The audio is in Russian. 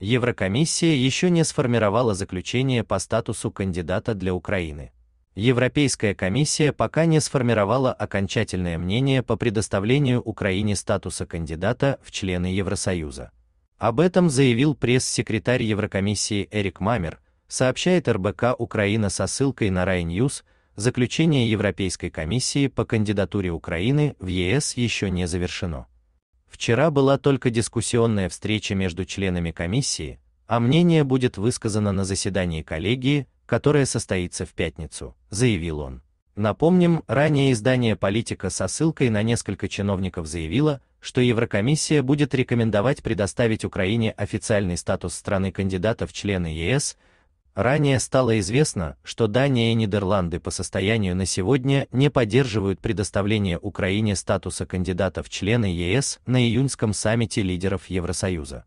Еврокомиссия еще не сформировала заключение по статусу кандидата для Украины. Европейская комиссия пока не сформировала окончательное мнение по предоставлению Украине статуса кандидата в члены Евросоюза. Об этом заявил пресс-секретарь Еврокомиссии Эрик Мамер, сообщает РБК Украина со ссылкой на Рай News. Заключение Европейской комиссии по кандидатуре Украины в ЕС еще не завершено. Вчера была только дискуссионная встреча между членами комиссии, а мнение будет высказано на заседании коллегии, которое состоится в пятницу, заявил он. Напомним, ранее издание «Политика» со ссылкой на несколько чиновников заявило, что Еврокомиссия будет рекомендовать предоставить Украине официальный статус страны-кандидата в члены ЕС, Ранее стало известно, что Дания и Нидерланды по состоянию на сегодня не поддерживают предоставление Украине статуса кандидата в члены ЕС на июньском саммите лидеров Евросоюза.